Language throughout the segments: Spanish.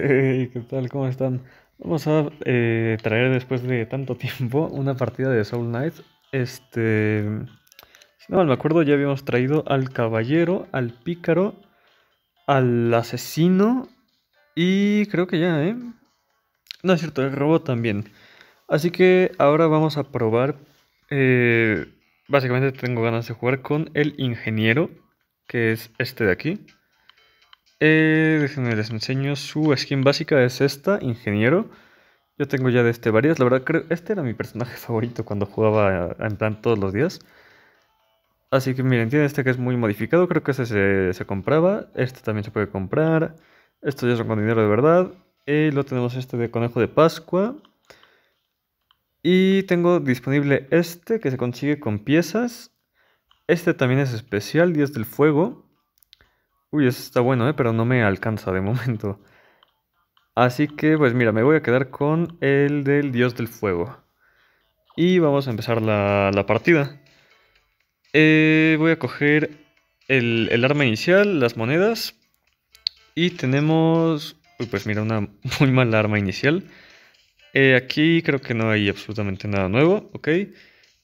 ¿qué tal? ¿Cómo están? Vamos a eh, traer después de tanto tiempo una partida de Soul Knight. Este. Si no mal me acuerdo, ya habíamos traído al caballero, al pícaro, al asesino. Y creo que ya, ¿eh? No es cierto, el robot también. Así que ahora vamos a probar. Eh, básicamente tengo ganas de jugar con el ingeniero, que es este de aquí. Eh, déjenme les enseño su skin básica, es esta, ingeniero. Yo tengo ya de este varias, la verdad creo, este era mi personaje favorito cuando jugaba en plan todos los días. Así que miren, tiene este que es muy modificado, creo que ese se, compraba, este también se puede comprar, estos ya son con dinero de verdad. Y eh, lo tenemos este de conejo de Pascua. Y tengo disponible este que se consigue con piezas. Este también es especial, 10 del Fuego. Uy, eso está bueno, ¿eh? pero no me alcanza de momento. Así que, pues mira, me voy a quedar con el del dios del fuego. Y vamos a empezar la, partida. Eh, voy a coger el, arma inicial, las monedas. Y tenemos... Uy, pues mira, una muy mala arma inicial. Eh, aquí creo que no hay absolutamente nada nuevo, ¿ok?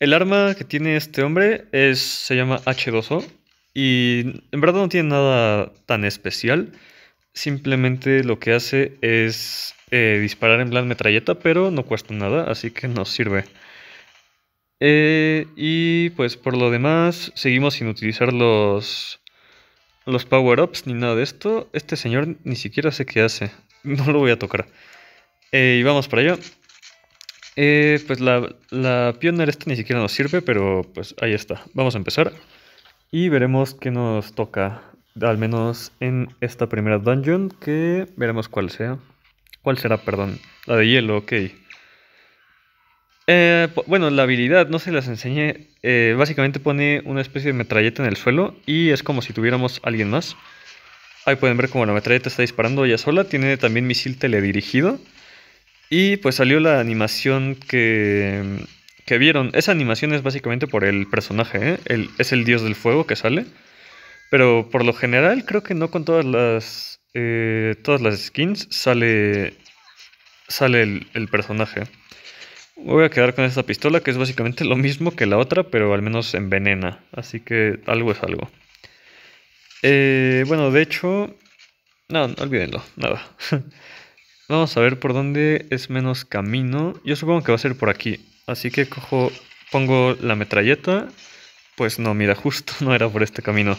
El arma que tiene este hombre es, se llama H2O. Y en verdad no tiene nada tan especial. Simplemente lo que hace es eh, disparar en plan metralleta, pero no cuesta nada, así que nos sirve. Eh, y pues por lo demás, seguimos sin utilizar los, los power-ups ni nada de esto. Este señor ni siquiera sé qué hace. No lo voy a tocar. Eh, y vamos para allá. pues la, la esta ni siquiera nos sirve, pero pues ahí está. Vamos a empezar. Y veremos qué nos toca, al menos en esta primera dungeon, que veremos cuál sea. ¿Cuál será, perdón? La de hielo, ok. Eh, bueno, la habilidad, no se las enseñé. Eh, básicamente pone una especie de metralleta en el suelo y es como si tuviéramos alguien más. Ahí pueden ver cómo la metralleta está disparando ella sola. Tiene también misil teledirigido. Y pues salió la animación que que vieron. Esa animación es básicamente por el personaje, ¿eh? es el dios del fuego que sale. Pero por lo general, creo que no con todas las. Eh, todas las skins sale. Sale el, personaje. Voy a quedar con esta pistola, que es básicamente lo mismo que la otra, pero al menos envenena. Así que algo es algo. Eh, bueno, de hecho. No, no olvídenlo, nada. Vamos a ver por dónde es menos camino. Yo supongo que va a ser por aquí. Así que cojo, pongo la metralleta. Pues no, mira, justo no era por este camino.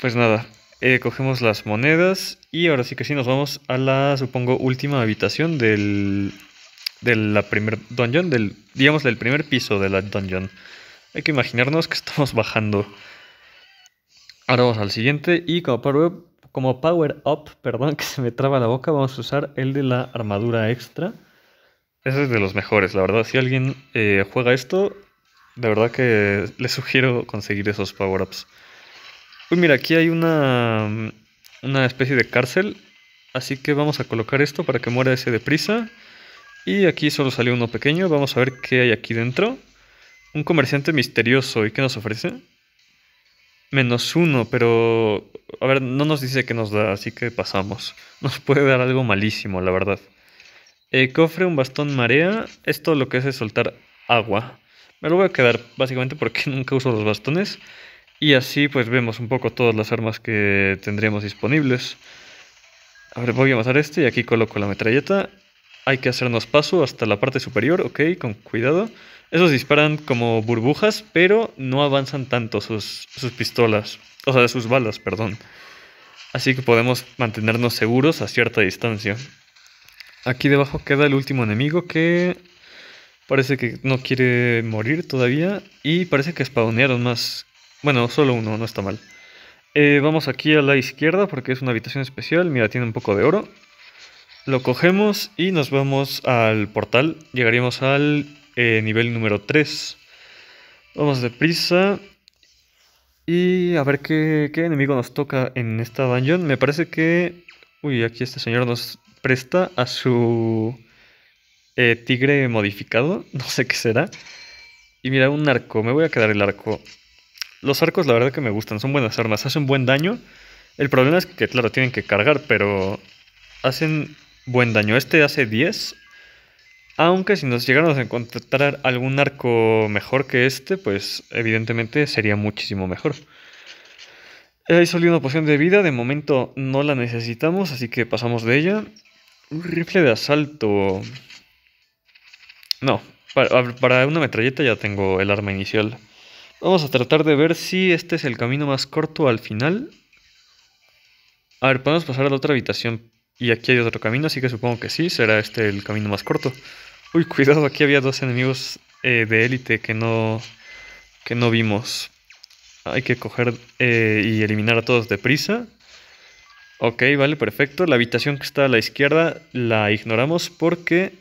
Pues nada, eh, cogemos las monedas y ahora sí que sí nos vamos a la, supongo, última habitación del, de la primer dungeon, del, digamos del primer piso de la dungeon. Hay que imaginarnos que estamos bajando. Ahora vamos al siguiente y como power up, perdón que se me traba la boca, vamos a usar el de la armadura extra. Ese es de los mejores, la verdad. Si alguien eh, juega esto, de verdad que les sugiero conseguir esos power-ups. Uy, mira, aquí hay una, una especie de cárcel. Así que vamos a colocar esto para que muera ese deprisa. Y aquí solo salió uno pequeño. Vamos a ver qué hay aquí dentro. Un comerciante misterioso. ¿Y qué nos ofrece? Menos uno, pero... A ver, no nos dice qué nos da, así que pasamos. Nos puede dar algo malísimo, la verdad. Eh, cofre, un bastón marea. Esto lo que hace es soltar agua. Me lo voy a quedar básicamente porque nunca uso los bastones. Y así pues vemos un poco todas las armas que tendríamos disponibles. A ver, voy a matar este y aquí coloco la metralleta. Hay que hacernos paso hasta la parte superior, ok, con cuidado. Esos disparan como burbujas, pero no avanzan tanto sus, sus pistolas. O sea, sus balas, perdón. Así que podemos mantenernos seguros a cierta distancia. Aquí debajo queda el último enemigo que parece que no quiere morir todavía. Y parece que spawnearon más. Bueno, solo uno, no está mal. Eh, vamos aquí a la izquierda porque es una habitación especial. Mira, tiene un poco de oro. Lo cogemos y nos vamos al portal. Llegaríamos al eh, nivel número 3. Vamos deprisa. Y a ver qué, qué enemigo nos toca en esta dungeon. Me parece que... Uy, aquí este señor nos presta a su eh, tigre modificado, no sé qué será. Y mira, un arco, me voy a quedar el arco. Los arcos la verdad que me gustan, son buenas armas, hacen buen daño. El problema es que, claro, tienen que cargar, pero hacen buen daño. Este hace 10, aunque si nos llegáramos a encontrar algún arco mejor que este, pues evidentemente sería muchísimo mejor. Ahí salió una poción de vida, de momento no la necesitamos, así que pasamos de ella. Un rifle de asalto. No, para, una metralleta ya tengo el arma inicial. Vamos a tratar de ver si este es el camino más corto al final. A ver, podemos pasar a la otra habitación. Y aquí hay otro camino, así que supongo que sí, será este el camino más corto. Uy, cuidado, aquí había dos enemigos eh, de élite que no, que no vimos. Hay que coger eh, y eliminar a todos deprisa. Ok, vale, perfecto. La habitación que está a la izquierda la ignoramos porque,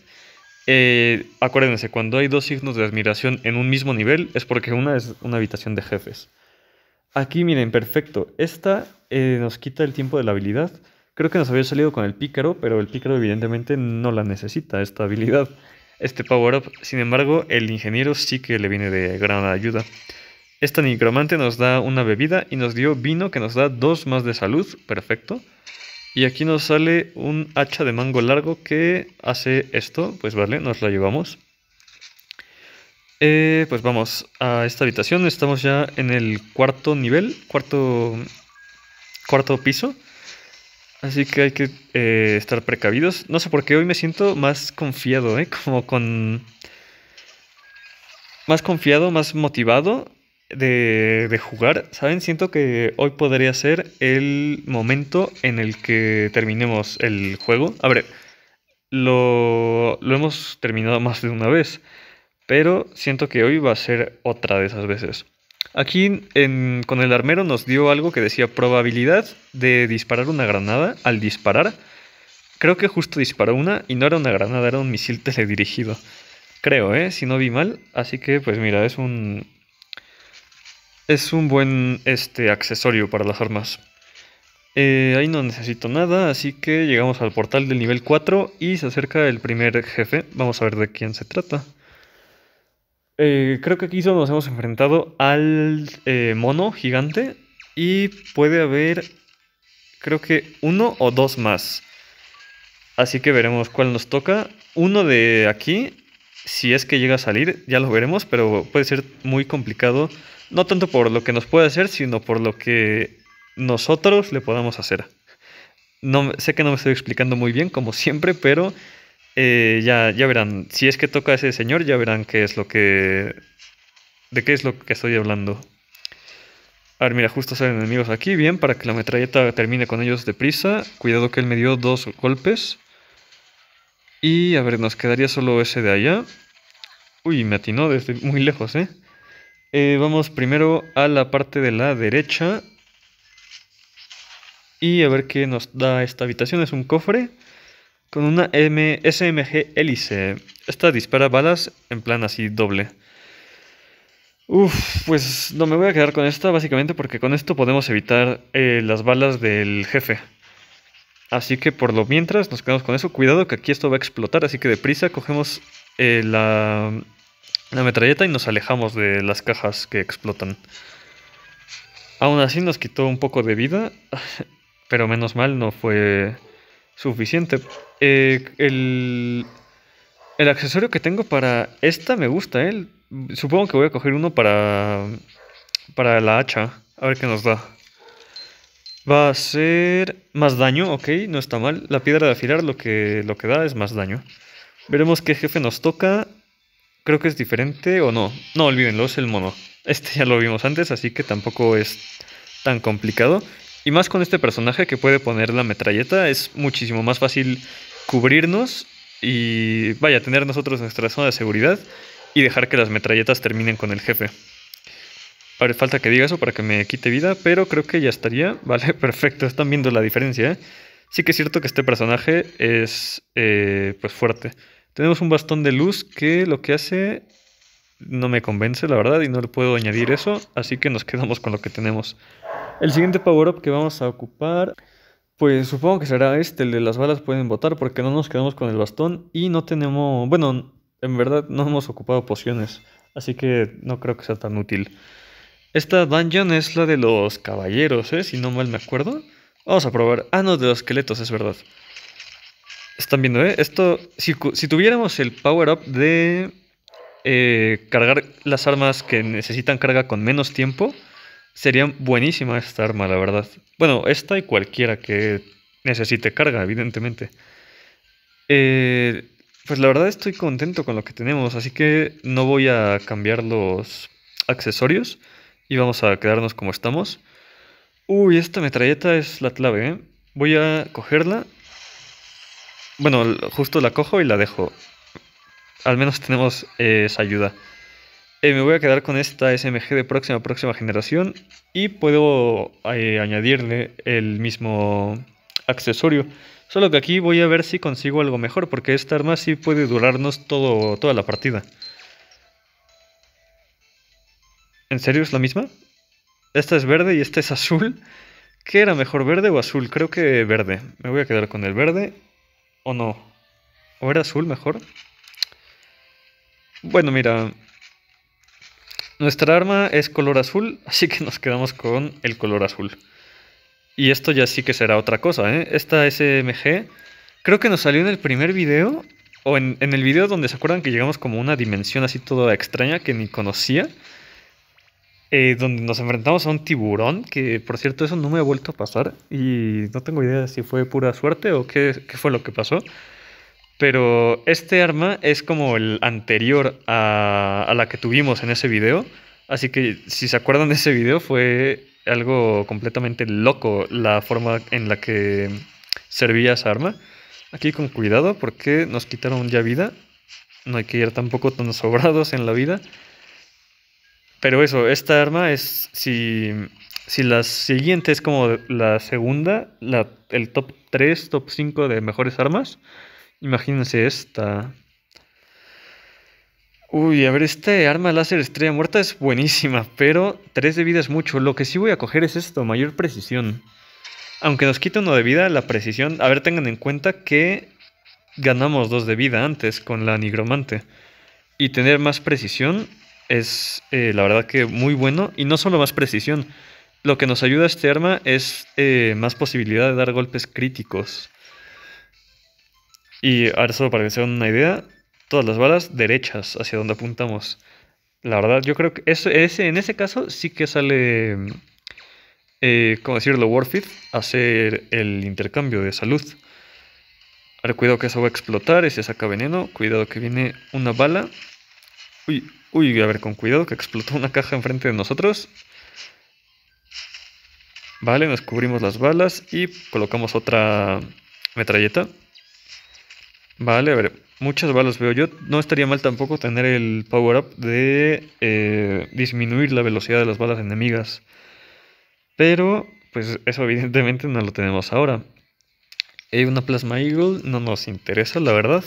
eh, acuérdense, cuando hay dos signos de admiración en un mismo nivel es porque una es una habitación de jefes. Aquí, miren, perfecto. Esta eh, nos quita el tiempo de la habilidad. Creo que nos había salido con el pícaro, pero el pícaro evidentemente no la necesita, esta habilidad, este power-up. Sin embargo, el ingeniero sí que le viene de gran ayuda. Esta nigromante nos da una bebida y nos dio vino que nos da dos más de salud. Perfecto. Y aquí nos sale un hacha de mango largo que hace esto. Pues vale, nos la llevamos. Eh, pues vamos a esta habitación. Estamos ya en el cuarto nivel, cuarto, cuarto piso. Así que hay que eh, estar precavidos. No sé por qué hoy me siento más confiado, ¿eh? Como con... Más confiado, más motivado de, jugar, ¿saben? Siento que hoy podría ser el momento en el que terminemos el juego. A ver, lo, hemos terminado más de una vez, pero siento que hoy va a ser otra de esas veces. Aquí con el armero nos dio algo que decía probabilidad de disparar una granada al disparar. Creo que justo disparó una y no era una granada, era un misil teledirigido. Creo, ¿eh? Si no vi mal. Así que pues mira, es un, es un buen este, accesorio para las armas. Eh, ahí no necesito nada, así que llegamos al portal del nivel 4 y se acerca el primer jefe. Vamos a ver de quién se trata. Eh, creo que aquí solo nos hemos enfrentado al eh, mono gigante y puede haber creo que uno o dos más. Así que veremos cuál nos toca. Uno de aquí, si es que llega a salir, ya lo veremos, pero puede ser muy complicado no tanto por lo que nos puede hacer, sino por lo que nosotros le podamos hacer. No, sé que no me estoy explicando muy bien, como siempre, pero eh, ya, verán. Si es que toca a ese señor, ya verán qué es lo que. de qué es lo que estoy hablando. A ver, mira, justo salen enemigos aquí. Bien, para que la metralleta termine con ellos deprisa. Cuidado que él me dio dos golpes. Y a ver, nos quedaría solo ese de allá. Uy, me atinó desde muy lejos, ¿eh? Eh, vamos primero a la parte de la derecha. Y a ver qué nos da esta habitación. Es un cofre con una SMG hélice. Esta dispara balas en plan así doble. Uf, pues no me voy a quedar con esta básicamente porque con esto podemos evitar eh, las balas del jefe. Así que por lo mientras nos quedamos con eso. Cuidado que aquí esto va a explotar, así que deprisa cogemos eh, la la metralleta y nos alejamos de las cajas que explotan. Aún así nos quitó un poco de vida, pero menos mal no fue suficiente. Eh, el, el, accesorio que tengo para esta me gusta, ¿eh? Supongo que voy a coger uno para, para la hacha, a ver qué nos da. Va a ser más daño, ok, no está mal. La piedra de afilar lo que, lo que da es más daño. Veremos qué jefe nos toca creo que es diferente o no. No, olvídenlo, es el mono. Este ya lo vimos antes, así que tampoco es tan complicado. Y más con este personaje que puede poner la metralleta, es muchísimo más fácil cubrirnos y vaya, tener nosotros nuestra zona de seguridad y dejar que las metralletas terminen con el jefe. Falta que diga eso para que me quite vida, pero creo que ya estaría. Vale, perfecto, están viendo la diferencia. ¿eh? Sí que es cierto que este personaje es eh, pues fuerte. Tenemos un bastón de luz que lo que hace no me convence, la verdad, y no le puedo añadir eso, así que nos quedamos con lo que tenemos. El siguiente power-up que vamos a ocupar, pues supongo que será este, el de las balas pueden botar, porque no nos quedamos con el bastón y no tenemos, bueno, en verdad no hemos ocupado pociones, así que no creo que sea tan útil. Esta dungeon es la de los caballeros, ¿eh? si no mal me acuerdo. Vamos a probar. Ah, no, de los esqueletos, es verdad. Están viendo, ¿eh? Esto, si, tuviéramos el power-up de eh, cargar las armas que necesitan carga con menos tiempo, sería buenísima esta arma, la verdad. Bueno, esta y cualquiera que necesite carga, evidentemente. Eh, pues la verdad estoy contento con lo que tenemos, así que no voy a cambiar los accesorios y vamos a quedarnos como estamos. Uy, esta metralleta es la clave, ¿eh? Voy a cogerla bueno, justo la cojo y la dejo. Al menos tenemos eh, esa ayuda. Eh, me voy a quedar con esta SMG de próxima próxima generación y puedo eh, añadirle el mismo accesorio. Solo que aquí voy a ver si consigo algo mejor porque esta arma sí puede durarnos todo, toda la partida. ¿En serio es la misma? Esta es verde y esta es azul. ¿Qué era mejor, verde o azul? Creo que verde. Me voy a quedar con el verde ¿O no? ¿O era azul mejor? Bueno, mira. Nuestra arma es color azul, así que nos quedamos con el color azul. Y esto ya sí que será otra cosa, ¿eh? Esta SMG creo que nos salió en el primer video, o en, el video donde se acuerdan que llegamos como una dimensión así toda extraña que ni conocía. Eh, donde nos enfrentamos a un tiburón, que por cierto eso no me ha vuelto a pasar y no tengo idea si fue pura suerte o qué, qué fue lo que pasó. Pero este arma es como el anterior a, a la que tuvimos en ese video. Así que si se acuerdan de ese video fue algo completamente loco la forma en la que servía esa arma. Aquí con cuidado porque nos quitaron ya vida. No hay que ir tampoco tan sobrados en la vida. Pero eso, esta arma es, si, si la siguiente es como la segunda, la, el top 3, top 5 de mejores armas, imagínense esta. Uy, a ver, este arma láser estrella muerta es buenísima, pero 3 de vida es mucho. Lo que sí voy a coger es esto, mayor precisión. Aunque nos quite uno de vida, la precisión... A ver, tengan en cuenta que ganamos 2 de vida antes con la nigromante. Y tener más precisión es eh, la verdad que muy bueno y no solo más precisión. Lo que nos ayuda a este arma es eh, más posibilidad de dar golpes críticos. Y ahora solo para que se una idea, todas las balas derechas hacia donde apuntamos. La verdad, yo creo que eso, en ese caso sí que sale, eh, Como ¿cómo decirlo? Worth hacer el intercambio de salud. Ahora cuidado que eso va a explotar ese saca veneno. Cuidado que viene una bala. Uy, uy, a ver, con cuidado que explotó una caja enfrente de nosotros. Vale, nos cubrimos las balas y colocamos otra metralleta. Vale, a ver, muchas balas veo yo. No estaría mal tampoco tener el power-up de eh, disminuir la velocidad de las balas enemigas. Pero, pues eso evidentemente no lo tenemos ahora. Hay una Plasma Eagle no nos interesa, la verdad.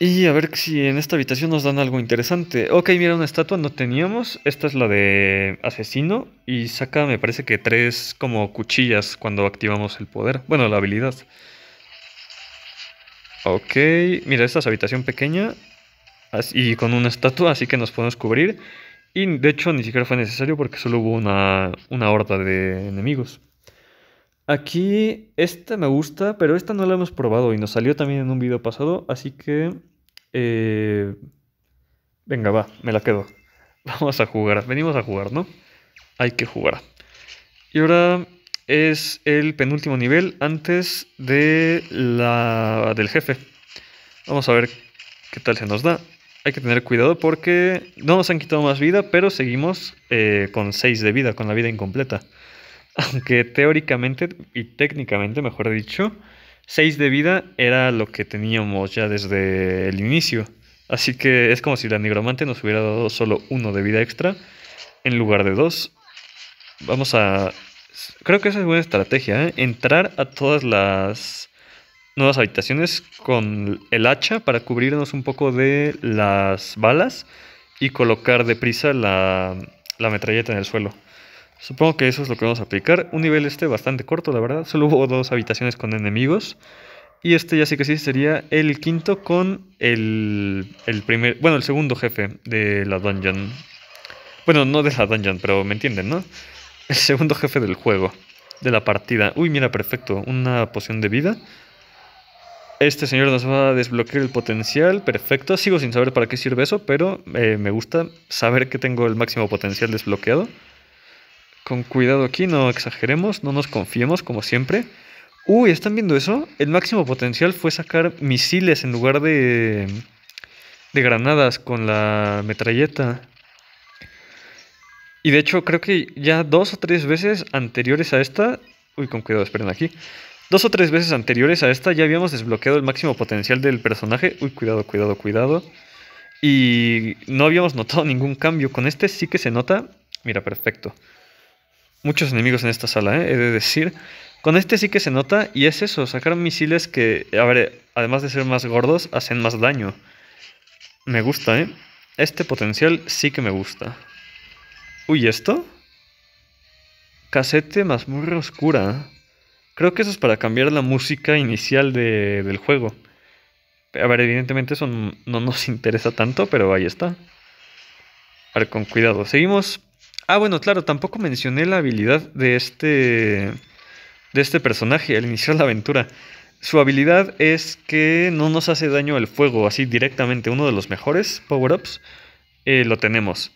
Y a ver si en esta habitación nos dan algo interesante. Ok, mira, una estatua no teníamos. Esta es la de asesino. Y saca, me parece que tres como cuchillas cuando activamos el poder. Bueno, la habilidad. Ok, mira, esta es habitación pequeña. Y con una estatua, así que nos podemos cubrir. Y de hecho ni siquiera fue necesario porque solo hubo una, una horda de enemigos. Aquí, esta me gusta, pero esta no la hemos probado y nos salió también en un video pasado, así que... Eh, venga, va, me la quedo. Vamos a jugar, venimos a jugar, ¿no? Hay que jugar. Y ahora es el penúltimo nivel antes de la, del jefe. Vamos a ver qué tal se nos da. Hay que tener cuidado porque no nos han quitado más vida, pero seguimos eh, con 6 de vida, con la vida incompleta aunque teóricamente y técnicamente, mejor dicho, 6 de vida era lo que teníamos ya desde el inicio. Así que es como si la nigromante nos hubiera dado solo uno de vida extra en lugar de dos. Vamos a... Creo que esa es buena estrategia, ¿eh? Entrar a todas las nuevas habitaciones con el hacha para cubrirnos un poco de las balas y colocar deprisa la, la metralleta en el suelo. Supongo que eso es lo que vamos a aplicar. Un nivel este bastante corto, la verdad. Solo hubo dos habitaciones con enemigos. Y este ya sí que sí sería el quinto con el, primer... Bueno, el segundo jefe de la dungeon. Bueno, no de la dungeon, pero me entienden, ¿no? El segundo jefe del juego. De la partida. Uy, mira, perfecto. Una poción de vida. Este señor nos va a desbloquear el potencial. Perfecto. Sigo sin saber para qué sirve eso, pero eh, me gusta saber que tengo el máximo potencial desbloqueado con cuidado aquí, no exageremos, no nos confiemos como siempre. Uy, ¿están viendo eso? El máximo potencial fue sacar misiles en lugar de, de granadas con la metralleta. Y de hecho creo que ya dos o tres veces anteriores a esta... Uy, con cuidado, esperen aquí. Dos o tres veces anteriores a esta ya habíamos desbloqueado el máximo potencial del personaje. Uy, cuidado, cuidado, cuidado. Y no habíamos notado ningún cambio. Con este sí que se nota. Mira, perfecto muchos enemigos en esta sala, ¿eh? he de decir. Con este sí que se nota y es eso, sacar misiles que, a ver, además de ser más gordos, hacen más daño. Me gusta, ¿eh? Este potencial sí que me gusta. Uy, ¿esto? Casete muy oscura. Creo que eso es para cambiar la música inicial del juego. A ver, evidentemente eso no nos interesa tanto, pero ahí está. A ver, con cuidado. Seguimos Ah, bueno, claro, tampoco mencioné la habilidad de este, de este personaje al iniciar la aventura. Su habilidad es que no nos hace daño el fuego, así directamente. Uno de los mejores power-ups eh, lo tenemos.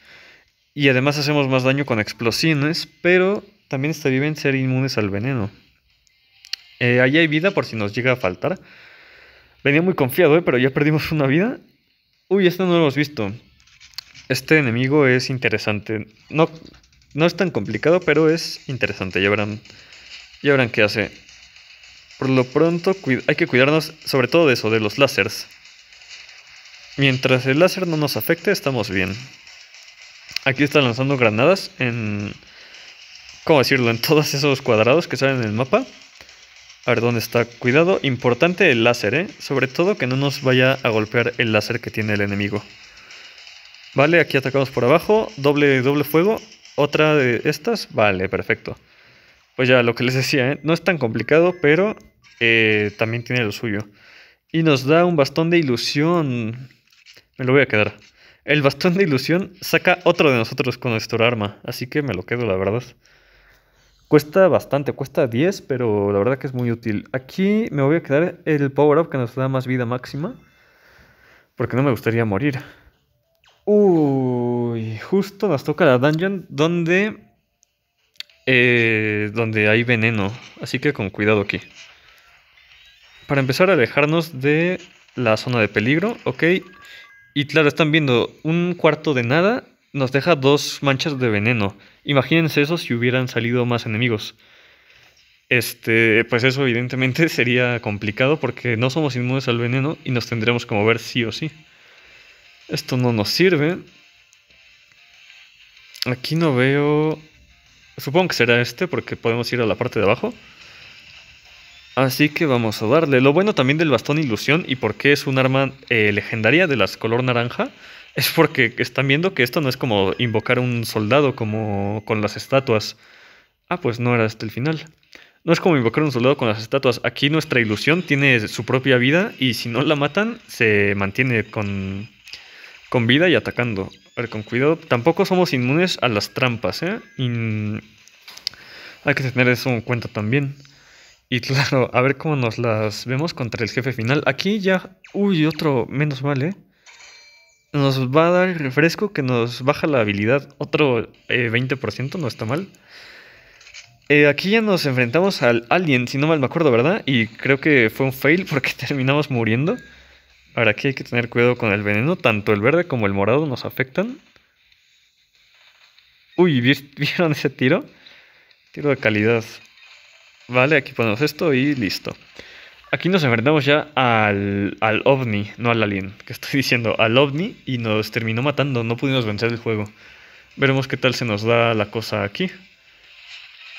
Y además hacemos más daño con explosiones, pero también estaría bien ser inmunes al veneno. Eh, ahí hay vida por si nos llega a faltar. Venía muy confiado, eh, pero ya perdimos una vida. Uy, esto no lo hemos visto. Este enemigo es interesante. No, no es tan complicado, pero es interesante. Ya verán, qué hace. Por lo pronto hay que cuidarnos sobre todo de eso, de los láseres. Mientras el láser no nos afecte, estamos bien. Aquí está lanzando granadas en... ¿Cómo decirlo? En todos esos cuadrados que salen en el mapa. A ver dónde está. Cuidado, importante el láser, ¿eh? Sobre todo que no nos vaya a golpear el láser que tiene el enemigo. Vale, aquí atacamos por abajo, doble, doble fuego, otra de estas, vale, perfecto. Pues ya, lo que les decía, ¿eh? no es tan complicado, pero eh, también tiene lo suyo. Y nos da un bastón de ilusión. Me lo voy a quedar. El bastón de ilusión saca otro de nosotros con nuestro arma, así que me lo quedo, la verdad. Cuesta bastante, cuesta 10, pero la verdad que es muy útil. Aquí me voy a quedar el power-up que nos da más vida máxima, porque no me gustaría morir. Uy, justo nos toca la dungeon donde. Eh, donde hay veneno. Así que con cuidado aquí. Para empezar, a alejarnos de la zona de peligro, ok. Y claro, están viendo un cuarto de nada. Nos deja dos manchas de veneno. Imagínense eso si hubieran salido más enemigos. Este, pues eso evidentemente sería complicado porque no somos inmunes al veneno y nos tendremos que mover sí o sí. Esto no nos sirve. Aquí no veo... Supongo que será este porque podemos ir a la parte de abajo. Así que vamos a darle. Lo bueno también del bastón ilusión y por qué es un arma eh, legendaria de las color naranja es porque están viendo que esto no es como invocar un soldado como con las estatuas. Ah, pues no era hasta este el final. No es como invocar un soldado con las estatuas. Aquí nuestra ilusión tiene su propia vida y si no la matan se mantiene con con vida y atacando. A ver, con cuidado. Tampoco somos inmunes a las trampas, ¿eh? Hay que tener eso en cuenta también. Y claro, a ver cómo nos las vemos contra el jefe final. Aquí ya... Uy, otro menos mal, ¿eh? Nos va a dar refresco que nos baja la habilidad. Otro 20%, eh, no está mal. Eh, aquí ya nos enfrentamos al alien, si no mal me acuerdo, ¿verdad? Y creo que fue un fail porque terminamos muriendo. Ahora aquí hay que tener cuidado con el veneno. Tanto el verde como el morado nos afectan. Uy, ¿vieron ese tiro? Tiro de calidad. Vale, aquí ponemos esto y listo. Aquí nos enfrentamos ya al, ovni, no al alien. Que estoy diciendo, al ovni y nos terminó matando. No pudimos vencer el juego. Veremos qué tal se nos da la cosa aquí.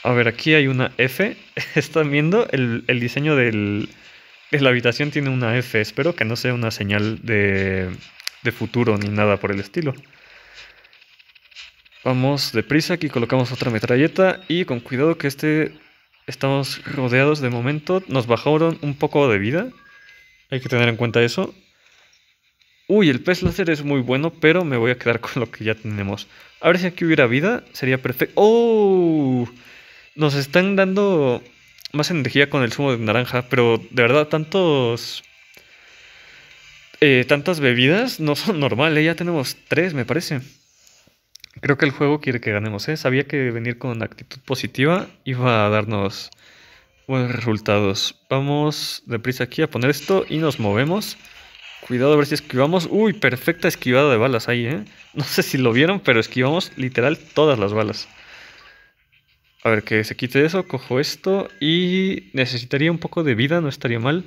A ver, aquí hay una F. ¿Están viendo el diseño del, la habitación tiene una F. Espero que no sea una señal de, futuro ni nada por el estilo. Vamos deprisa, aquí colocamos otra metralleta y con cuidado que este estamos rodeados de momento. Nos bajaron un poco de vida. Hay que tener en cuenta eso. Uy, el pez láser es muy bueno, pero me voy a quedar con lo que ya tenemos. A ver si aquí hubiera vida, sería perfecto. ¡Oh! Nos están dando más energía con el zumo de naranja, pero de verdad tantos... Eh, tantas bebidas no son normales, ¿eh? ya tenemos tres me parece. Creo que el juego quiere que ganemos, ¿eh? Sabía que venir con actitud positiva iba a darnos buenos resultados. Vamos deprisa aquí a poner esto y nos movemos. Cuidado a ver si esquivamos. Uy, perfecta esquivada de balas ahí, ¿eh? No sé si lo vieron, pero esquivamos literal todas las balas. A ver, que se quite eso, cojo esto y necesitaría un poco de vida, no estaría mal.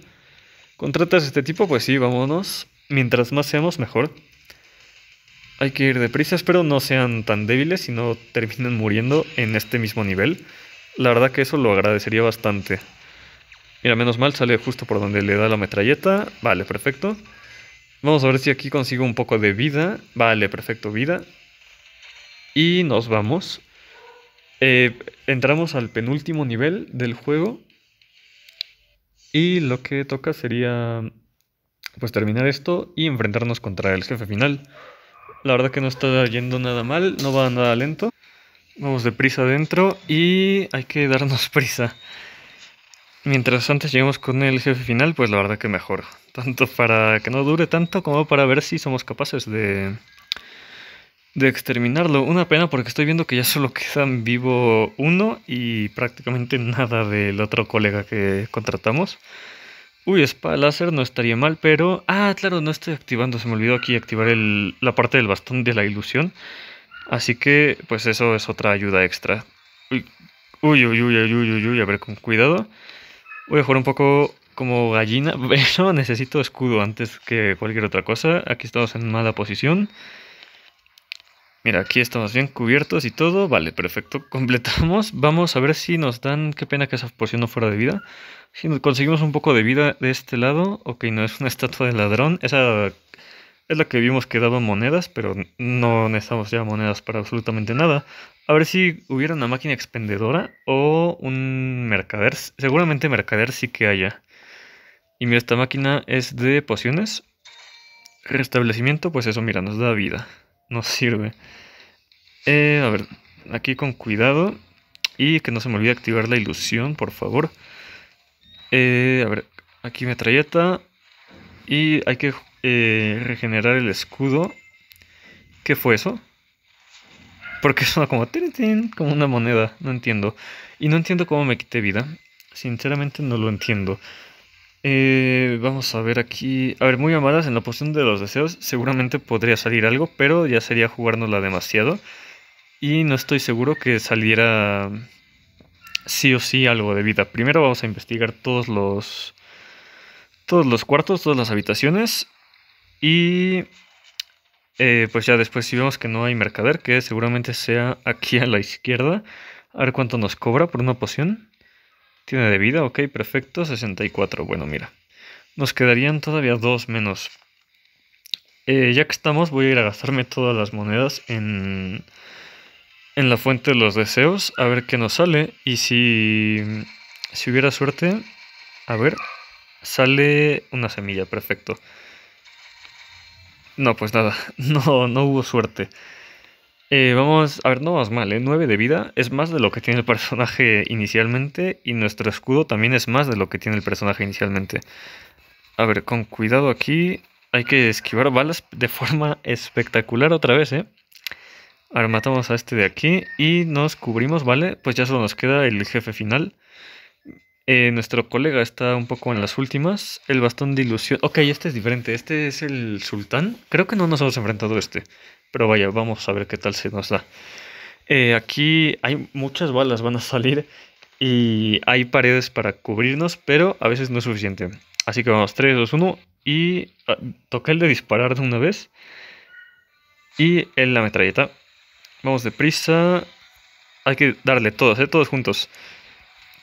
¿Contratas este tipo? Pues sí, vámonos. Mientras más seamos, mejor. Hay que ir deprisa, espero no sean tan débiles y no terminen muriendo en este mismo nivel. La verdad que eso lo agradecería bastante. Mira, menos mal, sale justo por donde le da la metralleta. Vale, perfecto. Vamos a ver si aquí consigo un poco de vida. Vale, perfecto, vida. Y nos vamos. Eh, entramos al penúltimo nivel del juego. Y lo que toca sería pues terminar esto y enfrentarnos contra el jefe final. La verdad que no está yendo nada mal, no va nada lento. Vamos deprisa adentro y hay que darnos prisa. Mientras antes llegamos con el jefe final, pues la verdad que mejor. Tanto para que no dure tanto como para ver si somos capaces de de exterminarlo. Una pena porque estoy viendo que ya solo quedan vivo uno y prácticamente nada del otro colega que contratamos. Uy, espada láser no estaría mal, pero... Ah, claro, no estoy activando, se me olvidó aquí activar el... la parte del bastón de la ilusión. Así que, pues eso es otra ayuda extra. Uy, uy, uy, uy, uy, uy, uy, a ver, con cuidado. Voy a jugar un poco como gallina, pero necesito escudo antes que cualquier otra cosa. Aquí estamos en mala posición. Mira, aquí estamos bien cubiertos y todo. Vale, perfecto. Completamos. Vamos a ver si nos dan... Qué pena que esa poción no fuera de vida. Si conseguimos un poco de vida de este lado. Ok, no es una estatua de ladrón. Esa es la que vimos que daba monedas, pero no necesitamos ya monedas para absolutamente nada. A ver si hubiera una máquina expendedora o un mercader. Seguramente mercader sí que haya. Y mira, esta máquina es de pociones. Restablecimiento, pues eso, mira, nos da vida no sirve. Eh, a ver, aquí con cuidado. Y que no se me olvide activar la ilusión, por favor. Eh, a ver, aquí metralleta. Y hay que eh, regenerar el escudo. ¿Qué fue eso? Porque suena como como una moneda. No entiendo. Y no entiendo cómo me quité vida. Sinceramente no lo entiendo. Eh, vamos a ver aquí. A ver, muy amadas en la poción de los deseos. Seguramente podría salir algo, pero ya sería jugárnosla demasiado. Y no estoy seguro que saliera sí o sí algo de vida. Primero vamos a investigar todos los. Todos los cuartos, todas las habitaciones. Y. Eh, pues ya después, si vemos que no hay mercader, que seguramente sea aquí a la izquierda. A ver cuánto nos cobra por una poción. Tiene de vida, ok, perfecto, 64. Bueno, mira. Nos quedarían todavía dos menos. Eh, ya que estamos, voy a ir a gastarme todas las monedas en, en la fuente de los deseos. A ver qué nos sale. Y si, si hubiera suerte, a ver, sale una semilla, perfecto. No, pues nada, no, no hubo suerte. Eh, vamos, a ver, no vas mal, ¿eh? 9 de vida es más de lo que tiene el personaje inicialmente y nuestro escudo también es más de lo que tiene el personaje inicialmente. A ver, con cuidado aquí, hay que esquivar balas de forma espectacular otra vez, ¿eh? Ahora matamos a este de aquí y nos cubrimos, ¿vale? Pues ya solo nos queda el jefe final. Eh, nuestro colega está un poco en las últimas. El bastón de ilusión. Ok, este es diferente. Este es el sultán. Creo que no nos hemos enfrentado a este. Pero vaya, vamos a ver qué tal se nos da. Eh, aquí hay muchas balas, van a salir y hay paredes para cubrirnos, pero a veces no es suficiente. Así que vamos, 3, 2, 1 y ah, toca el de disparar de una vez. Y en la metralleta. Vamos deprisa. Hay que darle todos, ¿eh? Todos juntos.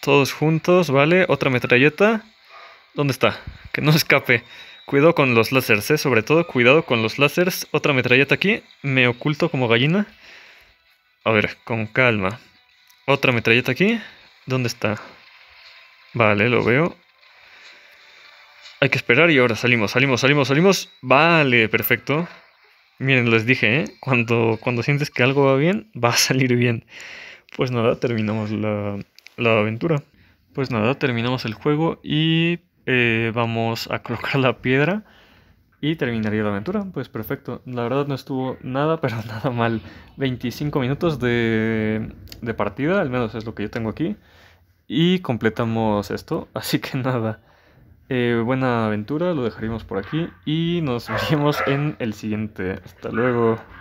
Todos juntos, ¿vale? Otra metralleta. ¿Dónde está? Que no escape. Cuidado con los lásers, ¿eh? Sobre todo, cuidado con los lásers. Otra metralleta aquí. Me oculto como gallina. A ver, con calma. Otra metralleta aquí. ¿Dónde está? Vale, lo veo. Hay que esperar y ahora salimos, salimos, salimos, salimos. Vale, perfecto. Miren, les dije, ¿eh? Cuando, cuando sientes que algo va bien, va a salir bien. Pues nada, terminamos la, la aventura. Pues nada, terminamos el juego y eh, vamos a colocar la piedra y terminaría la aventura. Pues perfecto. La verdad no estuvo nada, pero nada mal. 25 minutos de, de partida, al menos es lo que yo tengo aquí. Y completamos esto, así que nada. Eh, buena aventura, lo dejaremos por aquí y nos vemos en el siguiente. Hasta luego.